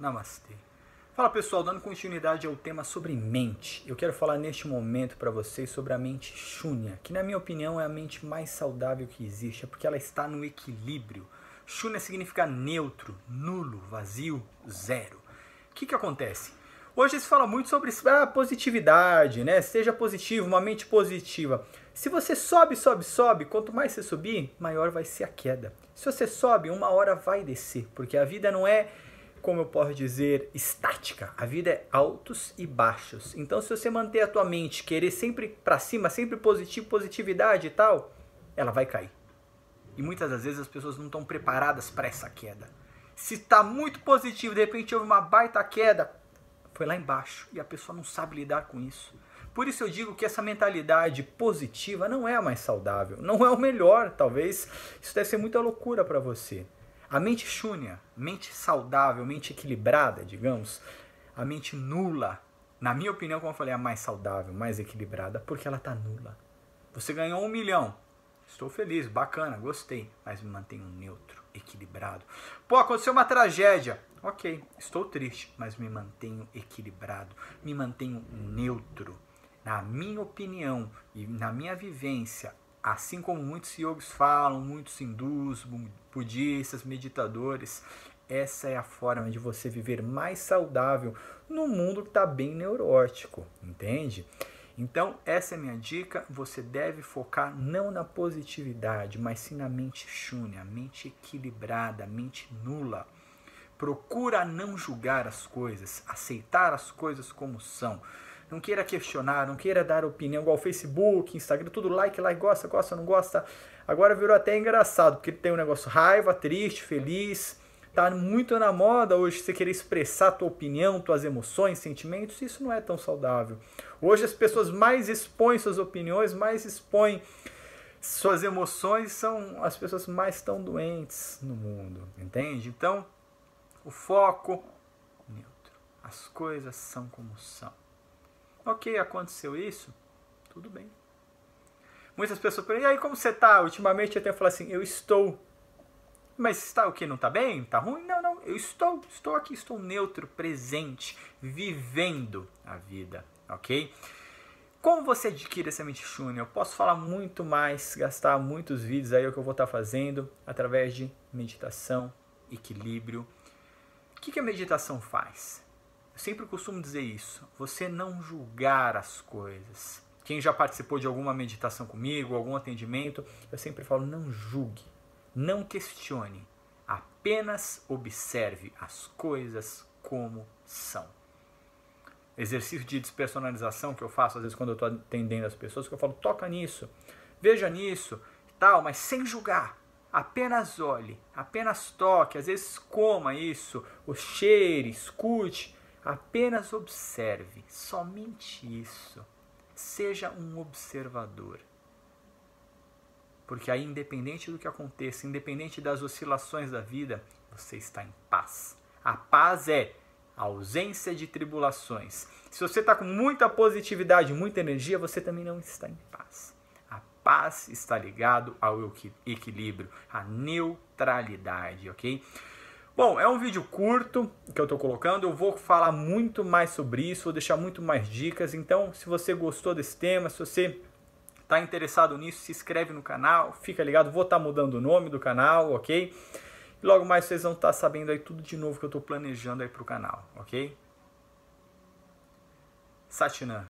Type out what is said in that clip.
Namastê. Fala pessoal, dando continuidade ao tema sobre mente, eu quero falar neste momento para vocês sobre a mente Shunya, que na minha opinião é a mente mais saudável que existe, é porque ela está no equilíbrio. Shunya significa neutro, nulo, vazio, zero. O que, que acontece? Hoje se fala muito sobre ah, positividade, né? Seja positivo, uma mente positiva. Se você sobe, sobe, sobe, quanto mais você subir, maior vai ser a queda. Se você sobe, uma hora vai descer, porque a vida não é como eu posso dizer, estática. A vida é altos e baixos. Então, se você manter a tua mente, querer sempre para cima, sempre positivo, positividade e tal, ela vai cair. E muitas das vezes as pessoas não estão preparadas para essa queda. Se está muito positivo, de repente houve uma baita queda, foi lá embaixo e a pessoa não sabe lidar com isso. Por isso eu digo que essa mentalidade positiva não é a mais saudável, não é o melhor, talvez. Isso deve ser muita loucura para você. A mente shunya, mente saudável, mente equilibrada, digamos, a mente nula, na minha opinião, como eu falei, é a mais saudável, mais equilibrada, porque ela está nula. Você ganhou um milhão, estou feliz, bacana, gostei, mas me mantenho neutro, equilibrado. Pô, aconteceu uma tragédia, ok, estou triste, mas me mantenho equilibrado, me mantenho neutro. Na minha opinião e na minha vivência, assim como muitos yogis falam, muitos hindus, budistas, meditadores, essa é a forma de você viver mais saudável no mundo que está bem neurótico, entende? Então, essa é minha dica. Você deve focar não na positividade, mas sim na mente shúnia, mente equilibrada, mente nula. Procura não julgar as coisas, aceitar as coisas como são não queira questionar, não queira dar opinião, igual Facebook, Instagram, tudo like, like, gosta, gosta, não gosta. Agora virou até engraçado, porque tem um negócio raiva, triste, feliz. Tá muito na moda hoje você querer expressar tua opinião, tuas emoções, sentimentos, isso não é tão saudável. Hoje as pessoas mais expõem suas opiniões, mais expõem suas emoções, são as pessoas mais estão doentes no mundo, entende? Então, o foco neutro. As coisas são como são. Ok, aconteceu isso, tudo bem. Muitas pessoas perguntam, e aí como você está? Ultimamente eu tenho falado assim, eu estou. Mas está o que? Não está bem? Está ruim? Não, não, eu estou, estou aqui, estou neutro, presente, vivendo a vida, ok? Como você adquire essa Medichune? Eu posso falar muito mais, gastar muitos vídeos aí, é o que eu vou estar fazendo, através de meditação, equilíbrio. O que, que a meditação faz? sempre costumo dizer isso. Você não julgar as coisas. Quem já participou de alguma meditação comigo, algum atendimento, eu sempre falo: não julgue, não questione, apenas observe as coisas como são. Exercício de despersonalização que eu faço às vezes quando eu estou atendendo as pessoas, que eu falo: toca nisso, veja nisso, tal, mas sem julgar. Apenas olhe, apenas toque, às vezes coma isso, o cheire, escute, Apenas observe, somente isso. Seja um observador. Porque aí, independente do que aconteça, independente das oscilações da vida, você está em paz. A paz é a ausência de tribulações. Se você está com muita positividade, muita energia, você também não está em paz. A paz está ligado ao equilíbrio, à neutralidade, ok? Bom, é um vídeo curto que eu estou colocando, eu vou falar muito mais sobre isso, vou deixar muito mais dicas, então se você gostou desse tema, se você está interessado nisso, se inscreve no canal, fica ligado, vou estar tá mudando o nome do canal, ok? E logo mais vocês vão estar tá sabendo aí tudo de novo que eu estou planejando aí para o canal, ok? Satinã.